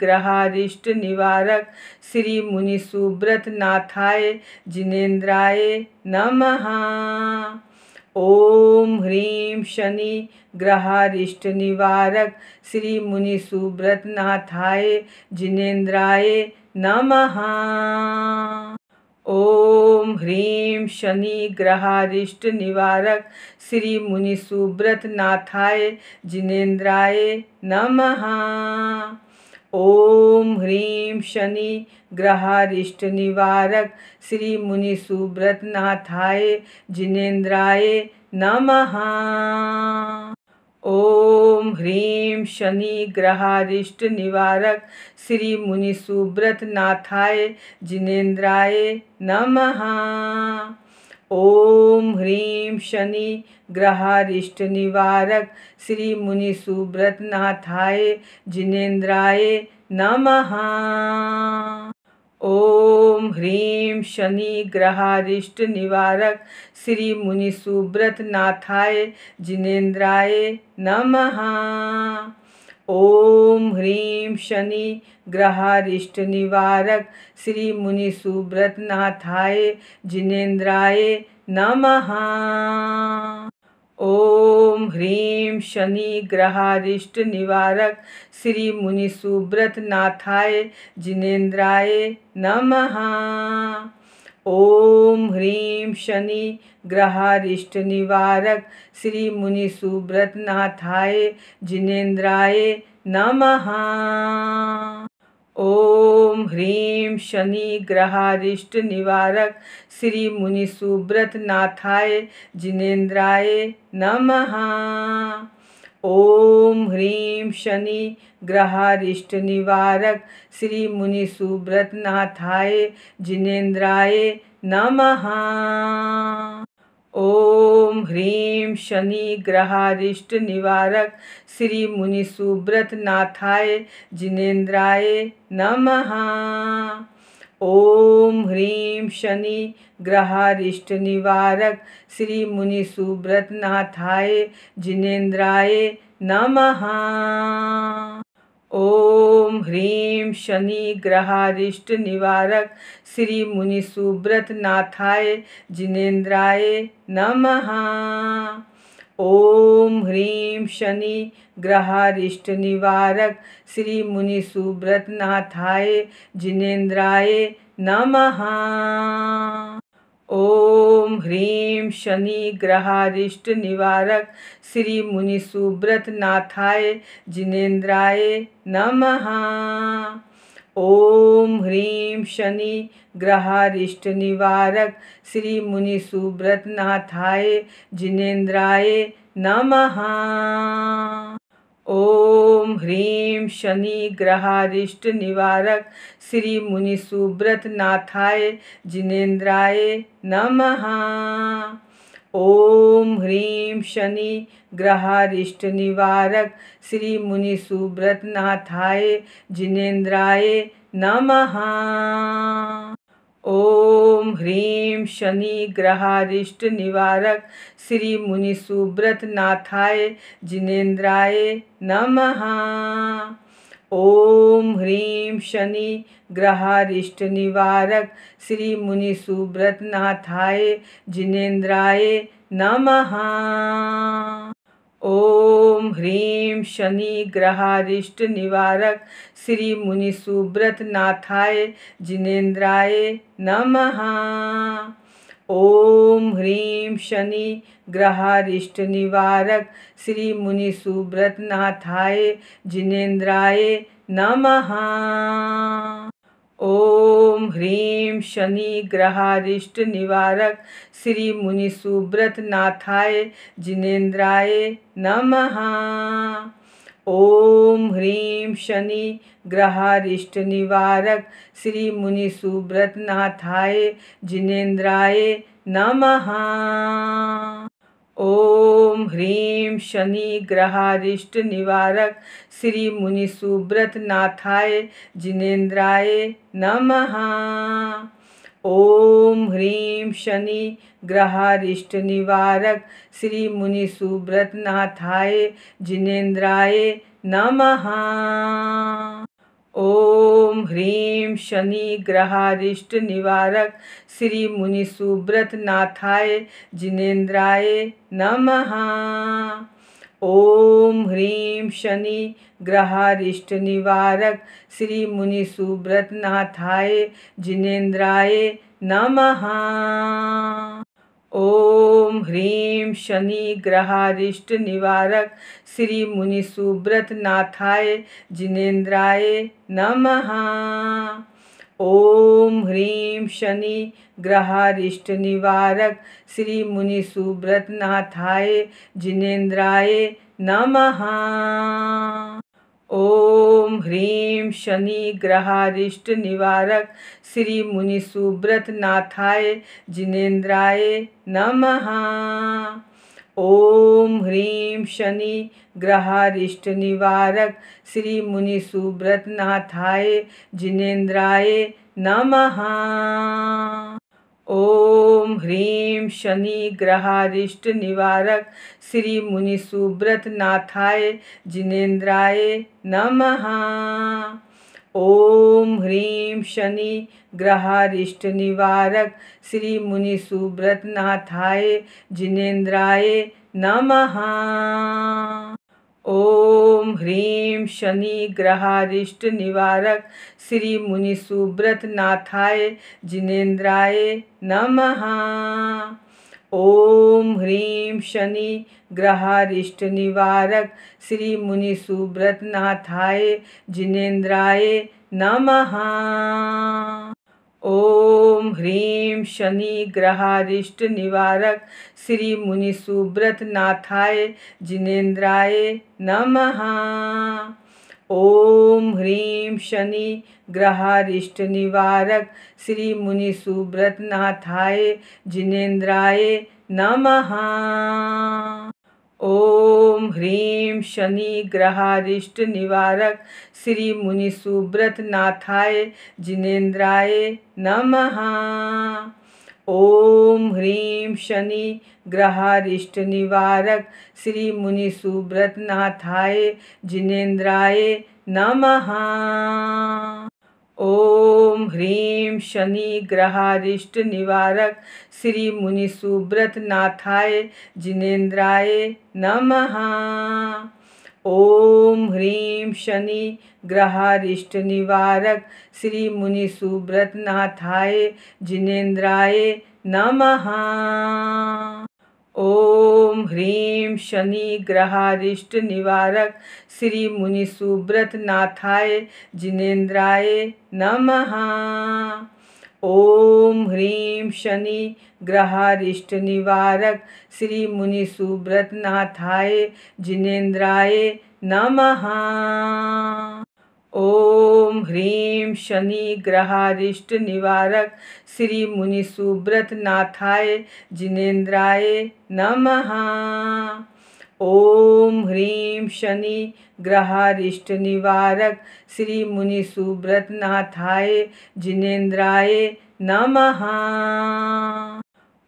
[SPEAKER 1] ग्रहारिष्ट निवारक श्री नाथाय जिनेन्द्राय नमः ओम ह्रीं शनि ग्रहारिष्ट निवारक श्री नाथाय जिनेन्द्राय नमः ओम ह्रीम शनि ग्रहारिष्ट निवारक श्री मुनि सुब्रत नाथाय जिनेन्द्राय नमः ओम ह्रीं शनि ग्रहारिष्ट निवारक श्री मुनि सुब्रत नाथाय जिनेन्द्राय नमः ओम शनि ग्रहारिष्ट निवारक श्री मुनि सुब्रत नाथाय जिनेन्द्राय नमः ओम ह्रीम शनि ग्रहारिष्ट निवारक श्री मुनि सुब्रत नाथाय जिनेन्द्राय नमः ओम ग्रहारिष्ट निवारक श्री नाथाय जिनेन्द्राय नमः ओम ह्रीम शनि निवारक श्री नाथाय जिनेन्द्राय नमः ओम ग्रहारिष्ट निवारक श्री नाथाय जिनेन्द्राय नमः ओम ह्रीं शनि ग्रहारिष्ट निवारक श्री नाथाय जिनेन्द्राय नमः ओम ह्रीम शनि ग्रहारिष्ट निवारक श्री मुनि सुब्रत नाथाय जिनेन्द्राय नमः ओम ह्रीं शनि ग्रहारिष्ट निवारक श्री मुनि सुब्रत नाथाय जिनेन्द्राय नमः ओम शनि ग्रहारिष्ट निवारक श्री मुनि सुब्रत नाथाय जिनेन्द्राय नमः ओम ह्रीम शनि ग्रहारिष्ट निवारक श्री मुनि सुब्रत नाथाय जिनेन्द्राय नमः ओम ह्रीं निवारक श्री नाथाय जिनेन्द्राय नमः ओम ह्रीं शनि ग्रहारिष्ट निवारक श्री मुनि नाथाय जिनेन्द्राय नमः ओम शनि ग्रहारिष्ट निवारक श्री नाथाय जिनेन्द्राय नमः ओम ह्रीम शनि ग्रहारिष्ट निवारक श्री मुनि नाथाय जिनेन्द्राय नमः ओम ह्रीम शनि ग्रहारिष्ट निवारक श्री मुनि सुब्रत नाथाय जिनेन्द्राय नमः ओम ह्रीं शनि ग्रहारिष्ट निवारक श्री मुनि सुब्रत नाथाय जिनेन्द्राय नमः ओम शनि ग्रहारिष्ट निवारक श्री मुनि सुब्रत नाथाय जिनेन्द्राय नमः ओम ह्रीम शनि ग्रहारिष्ट निवारक श्री मुनि सुब्रत नाथाय जिनेन्द्राय नमः ओम शनि ग्रहारिष्ट निवारक श्री मुनि सुब्रत नाथाय जिनेन्द्राय नमः ओम ह्रीं शनि ग्रहारिष्ट निवारक श्री मुनि सुब्रत नाथाय जिनेन्द्राय नमः ओम ग्रहारिष्ट निवारक श्री नाथाय जिनेन्द्राय नमः ओम ह्रीं शनि ग्रहारिष्ट निवारक श्री नाथाय जिनेन्द्राय नमः ओम ह्रीम शनि ग्रहारिष्ट निवारक श्री मुनि सुब्रत नाथाय जिनेन्द्राय नमः ओम ह्रीं शनि ग्रहारिष्ट निवारक श्री मुनि सुब्रत नाथाय जिनेन्द्राय नमः ओम शनि ग्रहारिष्ट निवारक श्री मुनि सुब्रत नाथाय जिनेन्द्राय नमः ओम ह्रीम शनि ग्रहारिष्ट निवारक श्री मुनि सुब्रत नाथाय जिनेन्द्राय नमः ओम शनि ग्रहारिष्ट निवारक श्री मुनि सुब्रत नाथाय जिनेन्द्राय नमः ओम ह्रीं शनि ग्रहारिष्ट निवारक श्री मुनि सुब्रत नाथाय जिनेन्द्राय नमः ओम शनि ग्रहारिष्ट निवारक श्री मुनि सुब्रत नाथाय जिनेन्द्राय नमः ओम ह्रीं शनि ग्रहारिष्ट निवारक श्री मुनि सुब्रत नाथाय जिनेन्द्राय नमः ओम ह्रीम शनि ग्रहारिष्ट निवारक श्री मुनि सुब्रत नाथाय जिनेन्द्राय नमः ओम ह्रीं शनि ग्रहारिष्ट निवारक श्री मुनि सुब्रत नाथाय जिनेन्द्राय नमः ओम शनि ग्रहारिष्ट निवारक श्री मुनि सुब्रत नाथाय जिनेन्द्राय नमः ओम ह्रीम शनि ग्रहारिष्ट निवारक श्री मुनि सुब्रत नाथाय जिनेन्द्राय नमः ओम शनि ग्रहारिष्ट निवारक श्री मुनि सुब्रत नाथाय जिनेन्द्राय नमः ओम ह्रीम शनि ग्रहारिष्ट निवारक श्री मुनि सुब्रत नाथाय जिनेन्द्राय नमः ओम ग्रहारिष्ट निवारक श्री नाथाय जिनेन्द्राय नमः ओम ह्रीं शनि ग्रहारिष्ट निवारक श्री मुनि नाथाय जिनेन्द्राय नमः ओम ग्रहारिष्ट निवारक श्री नाथाय जिनेन्द्राय नमः ओम ह्रीं शनि ग्रहारिष्ट निवारक श्री नाथाय जिनेन्द्राय नमः ओम ग्रहारिष्ट निवारक श्री सुब्रत नाथाय जिनेन्द्राय नमः ओम ह्रीम शनि ग्रहारिष्ट निवारक श्री मुनि सुब्रत नाथाय जिनेन्द्राय नमः ओम शनि ग्रहारिष्ट निवारक श्री मुनि सुब्रत नाथाय जिनेन्द्राय नमः ओम ह्रीम शनि ग्रहारिष्ट निवारक श्री मुनि सुब्रत नाथाय जिनेन्द्राय नमः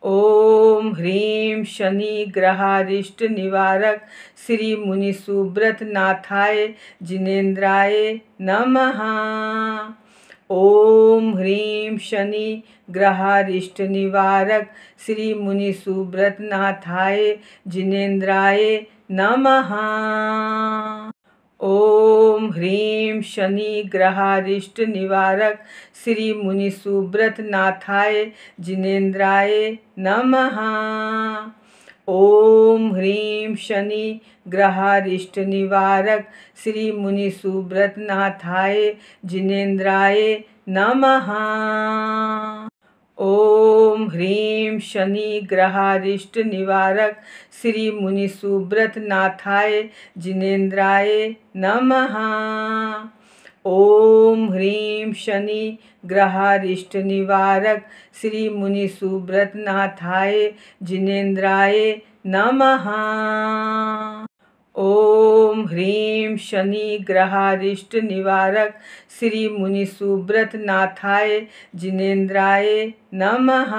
[SPEAKER 1] ओम शनि ग्रहारिष्ट निवारक श्री सुब्रत नाथाय जिनेन्द्राय नमः ओम ह्रीम शनि ग्रहारिष्ट निवारक श्री सुब्रत नाथाय जिनेन्द्राय नमः ओम ग्रहारिष्ट निवारक श्री नाथाय जिनेन्द्राय नमः ओम ह्रीं शनि ग्रहारिष्ट निवारक श्री नाथाय जिनेन्द्राय नमः ओम ह्रीम शनि ग्रहारिष्ट निवारक श्री मुनि सुब्रत नाथाय जिनेन्द्राय नमः ओम ह्रीं शनि ग्रहारिष्ट निवारक श्री मुनि सुब्रत नाथाय जिनेन्द्राय नमः ओम शनि ग्रहारिष्ट निवारक श्री मुनि सुब्रत नाथाय जिनेन्द्राय नमः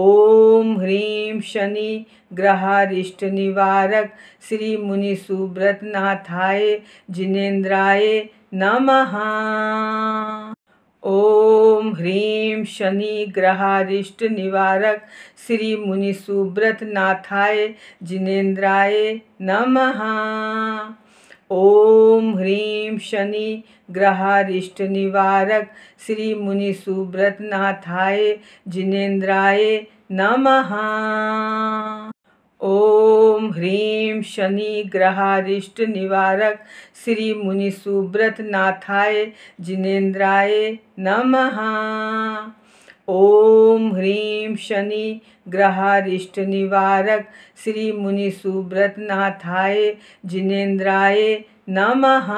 [SPEAKER 1] ओम ह्रीम शनि ग्रहारिष्ट निवारक श्री मुनि सुब्रत नाथाय जिनेन्द्राय नमः ओम ग्रहारिष्ट निवारक श्री नाथाय जिनेन्द्राय नमः ओम ह्रीम शनि निवारक श्री नाथाय जिनेन्द्राय नमः ओम ग्रहारिष्ट निवारक श्री नाथाय जिनेन्द्राय नमः ओम ह्रीं शनि ग्रहारिष्ट निवारक श्री नाथाय जिनेन्द्राय नमः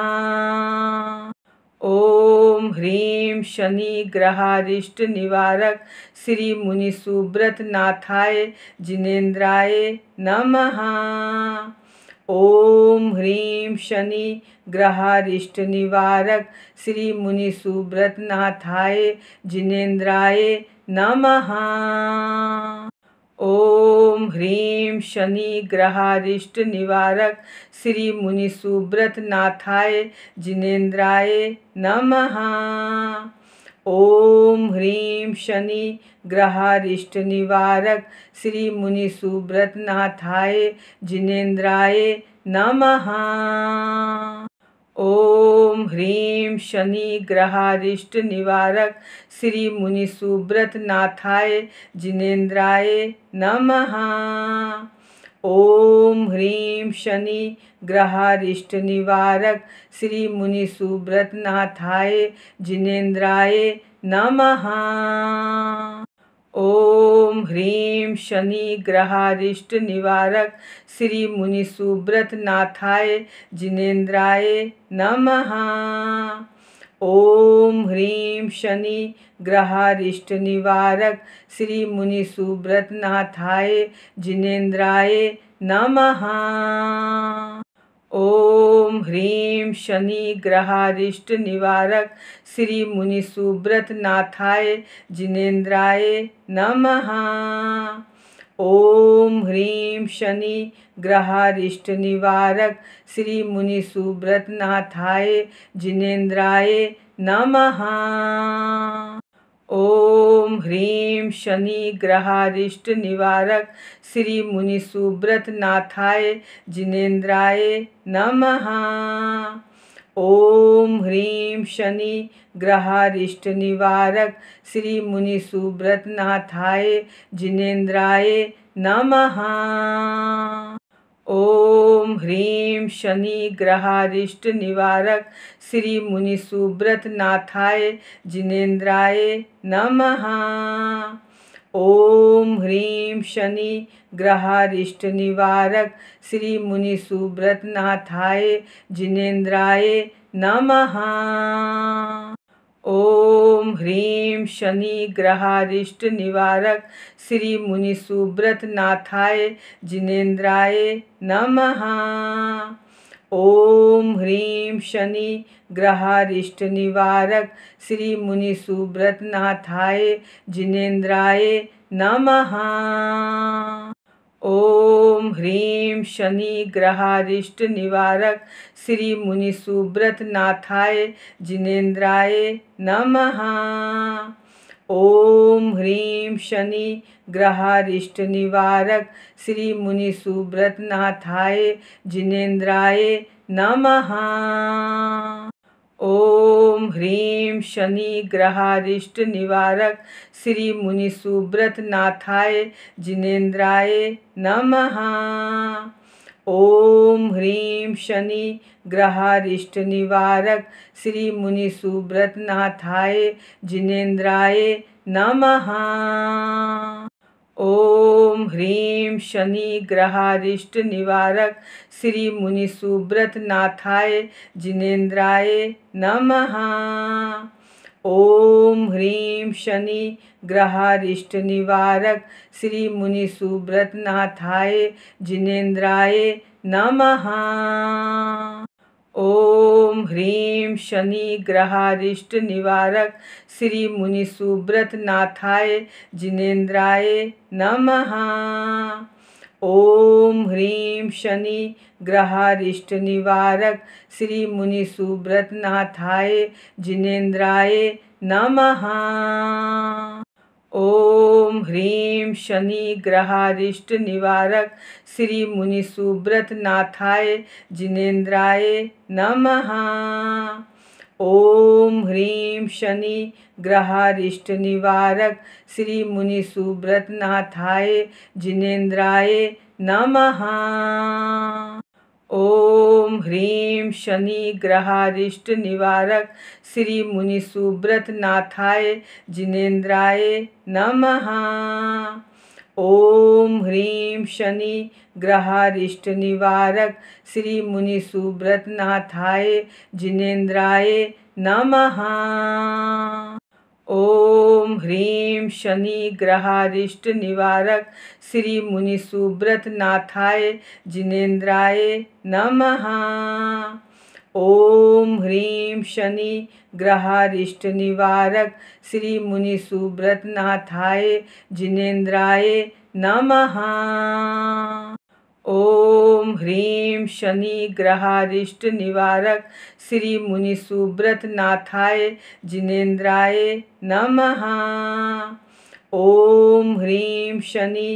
[SPEAKER 1] ओम ह्रीम शनि ग्रहारिष्ट निवारक श्री मुनि सुब्रत नाथाय जिनेन्द्राय नमः ओम ह्रीं शनि ग्रहारिष्ट निवारक श्री मुनि सुब्रत नाथाय जिनेन्द्राय नमः ओम शनि ग्रहारिष्ट निवारक श्री मुनि सुब्रत नाथाय जिनेन्द्राय नमः ओम ह्रीम शनि ग्रहारिष्ट निवारक श्री मुनि सुब्रत नाथाय जिनेन्द्राय नमः ओम ग्रहारिष्ट निवारक श्री नाथाय जिनेन्द्राय नमः ओम ह्रीम शनि ग्रहारिष्ट निवारक श्री मुनि नाथाय जिनेन्द्राय नमः ओम ग्रहारिष्ट निवारक श्री नाथाय जिनेन्द्राय नमः ओम ह्रीं शनि ग्रहारिष्ट निवारक श्री नाथाय जिनेन्द्राय नमः ओम ह्रीम शनि ग्रहारिष्ट निवारक श्री मुनि सुब्रत नाथाय जिनेन्द्राय नमः ओम ह्रीं शनि ग्रहारिष्ट निवारक श्री मुनि सुब्रत नाथाय जिनेन्द्राय नमः ओम शनि ग्रहारिष्ट निवारक श्री मुनि सुब्रत नाथाय जिनेन्द्राय नमः ओम ह्रीं शनि ग्रहारिष्ट निवारक श्री मुनि सुब्रत नाथाय जिनेन्द्राय नमः ओम ग्रहारिष्ट निवारक श्री नाथाय जिनेन्द्राय नमः ओम ह्रीम शनि ग्रहारिष्ट निवारक श्री मुनि सुब्रत नाथाय जिनेन्द्राय नमः ओम ग्रहारिष्ट निवारक श्री नाथाय जिनेन्द्राय नमः ओम ह्रीं शनि ग्रहारिष्ट निवारक श्री नाथाय जिनेन्द्राय नमः ओम ह्रीम शनि ग्रहारिष्ट निवारक श्री मुनि सुब्रत नाथाय जिनेन्द्राय नमः ओम ह्रीं शनि ग्रहारिष्ट निवारक श्री मुनि सुब्रत नाथाय जिनेन्द्राय नमः ओम शनि ग्रहारिष्ट निवारक श्री मुनि सुब्रत नाथाय जिनेन्द्राय नमः ओम ह्रीम शनि ग्रहारिष्ट निवारक श्री मुनि सुब्रत नाथाय जिनेन्द्राय नमः ओम शनि ग्रहारिष्ट निवारक श्री मुनि सुब्रत नाथाय जिनेन्द्राय नमः ओम ह्रीं शनि ग्रहारिष्ट निवारक श्री मुनि सुब्रत नाथाय जिनेन्द्राय नमः ओम शनि ग्रहारिष्ट निवारक श्री मुनि सुब्रत नाथाय जिनेन्द्राय नमः ओम ह्रीं शनि ग्रहारिष्ट निवारक श्री मुनि सुब्रत नाथाय जिनेन्द्राय नमः ओम ह्रीम शनि ग्रहारिष्ट निवारक श्री मुनि सुब्रत नाथाय जिनेन्द्राय नमः ओम ह्रीं शनि ग्रहारिष्ट निवारक श्री मुनि सुब्रत नाथाय जिनेन्द्राय नमः ओम शनि ग्रहारिष्ट निवारक श्री मुनि सुब्रत नाथाय जिनेन्द्राय नमः ओम ह्रीम शनि ग्रहारिष्ट निवारक श्री मुनि सुब्रत नाथाय जिनेन्द्राय नमः ओम शनि ग्रहारिष्ट निवारक श्री मुनि सुब्रत नाथाय जिनेन्द्राय नमः ओम ह्रीम शनि ग्रहारिष्ट निवारक श्री मुनि सुब्रत नाथाय जिनेन्द्राय नमः ओम शनि ग्रहारिष्ट निवारक श्री सुब्रत नाथाय जिनेन्द्राय नमः ओम ह्रीं शनि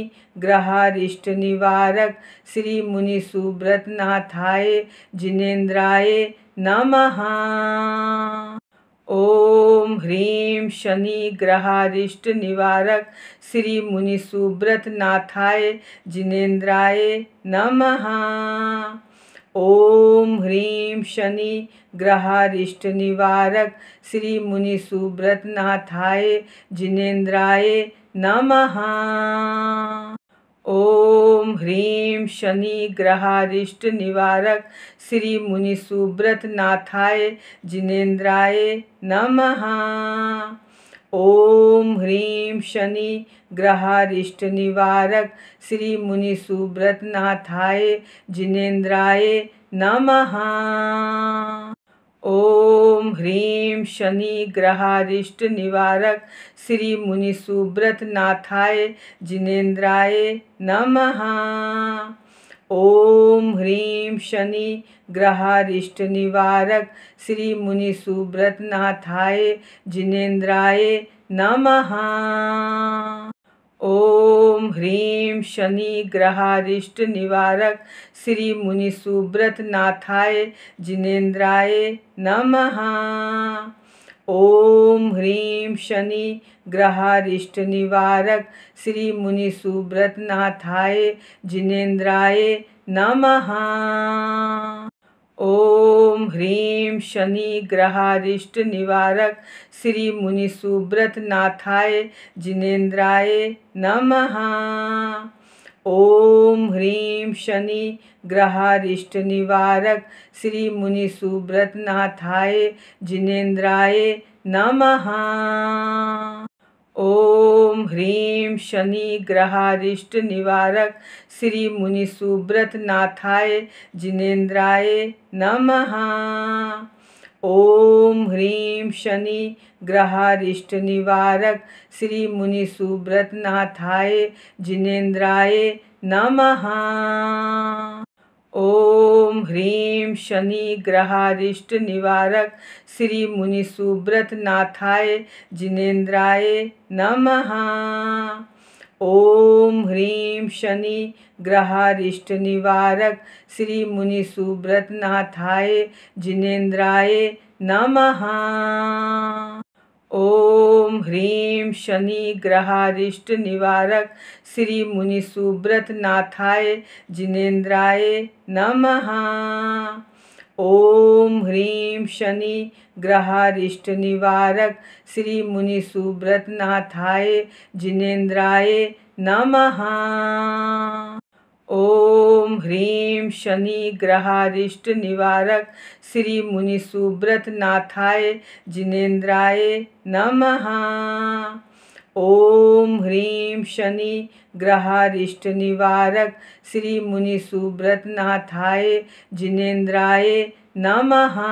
[SPEAKER 1] ग्रहारिष्ट निवारक श्री सुब्रत नाथाय जिनेन्द्राय नमः ओम ग्रहारिष्ट निवारक श्री नाथाय जिनेन्द्राय नमः ओम ह्रीं शनि ग्रहारिष्ट निवारक श्री नाथाय जिनेन्द्राय नमः ओम ह्रीम शनि ग्रहारिष्ट निवारक श्री मुनि सुब्रत नाथाय जिनेन्द्राय नमः ओम ह्रीम शनि ग्रहारिष्ट निवारक श्री मुनि सुब्रत नाथाय जिनेन्द्राय नमः ओम शनि ग्रहारिष्ट निवारक श्री मुनि सुब्रत नाथाय जिनेन्द्राय नमः ओम ह्रीम शनि ग्रहारिष्ट निवारक श्री मुनि सुब्रत नाथाय जिनेन्द्राय नमः ओम ग्रहारिष्ट निवारक श्री नाथाय जिनेन्द्राय नमः ओम ह्रीं शनि ग्रहारिष्ट निवारक श्री मुनि नाथाय जिनेन्द्राय नमः ओम ग्रहारिष्ट निवारक श्री नाथाय जिनेन्द्राय नमः ओम ह्रीं शनि ग्रहारिष्ट निवारक श्री नाथाय जिनेन्द्राय नमः ओम ह्रीम शनि ग्रहारिष्ट निवारक श्री मुनि सुब्रत नाथाय जिनेन्द्राय नमः ओम ह्रीं शनि ग्रहारिष्ट निवारक श्री मुनि सुब्रत नाथाय जिनेन्द्राय नमः ओम शनि ग्रहारिष्ट निवारक श्री मुनि सुब्रत नाथाय जिनेन्द्राय नमः ओम ह्रीम शनि ग्रहारिष्ट निवारक श्री मुनि सुब्रत नाथाय जिनेन्द्राय नमः ओम शनि ग्रहारिष्ट निवारक श्री सुब्रत नाथाय जिनेन्द्राय नमः ओम ह्रीं शनि ग्रहारिष्ट निवारक श्री सुब्रत नाथाय जिनेन्द्राय नमः ओम ग्रहारिष्ट निवारक श्री नाथाय जिनेन्द्राय नमः ओम ह्रीं शनि ग्रहारिष्ट निवारक श्री नाथाय जिनेन्द्राय नमः